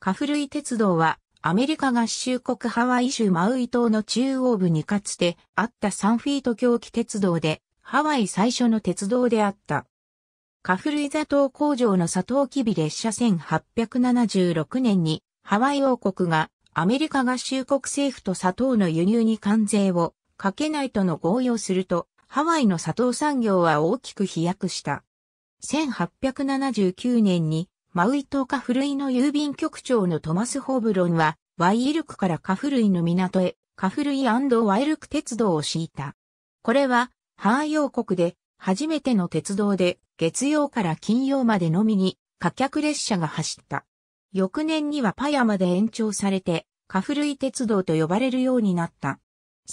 カフルイ鉄道はアメリカ合衆国ハワイ州マウイ島の中央部にかつてあったサンフィート狂気鉄道でハワイ最初の鉄道であった。カフルイ座島工場のサトウキビ列車1876年にハワイ王国がアメリカ合衆国政府と砂糖の輸入に関税をかけないとの合意をするとハワイの砂糖産業は大きく飛躍した。1879年にマウイ島カフルイの郵便局長のトマス・ホーブロンは、ワイイルクからカフルイの港へ、カフルイワイルク鉄道を敷いた。これは、ハーヨー国で、初めての鉄道で、月曜から金曜までのみに、貨客列車が走った。翌年にはパヤまで延長されて、カフルイ鉄道と呼ばれるようになった。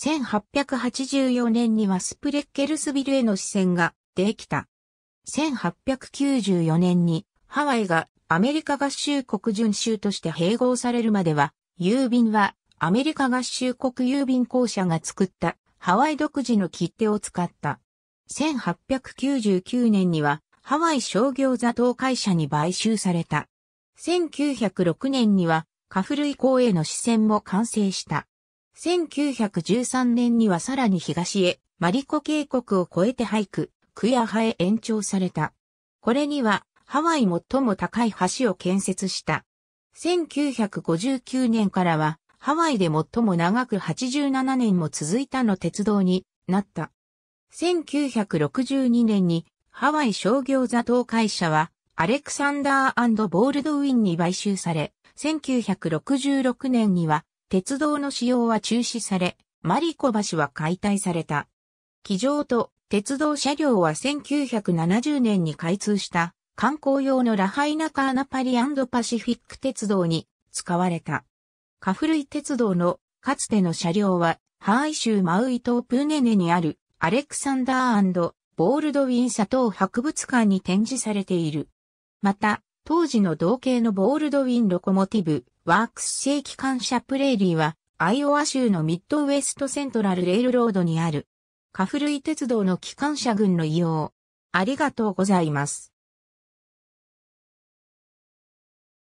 1884年にはスプレッケルスビルへの支線ができた。1894年にハワイがアメリカ合衆国準州として併合されるまでは、郵便はアメリカ合衆国郵便公社が作ったハワイ独自の切手を使った。1899年にはハワイ商業座頭会社に買収された。1906年にはカフルイ港への支線も完成した。1913年にはさらに東へマリコ渓谷を越えてハイク、クヤハへ延長された。これにはハワイ最も高い橋を建設した。1959年からは、ハワイで最も長く87年も続いたの鉄道になった。1962年に、ハワイ商業座頭会社は、アレクサンダーボールドウィンに買収され、1966年には、鉄道の使用は中止され、マリコ橋は解体された。機場と鉄道車両は1970年に開通した観光用のラハイナカーナパリパシフィック鉄道に使われた。カフルイ鉄道のかつての車両は、ハーイ州マウイ島プーネネにあるアレクサンダーボールドウィン砂糖博物館に展示されている。また、当時の同型のボールドウィンロコモティブ、ワークス製機関車プレーリーは、アイオワ州のミッドウェストセントラルレールロードにある、カフルイ鉄道の機関車群の異様。ありがとうございます。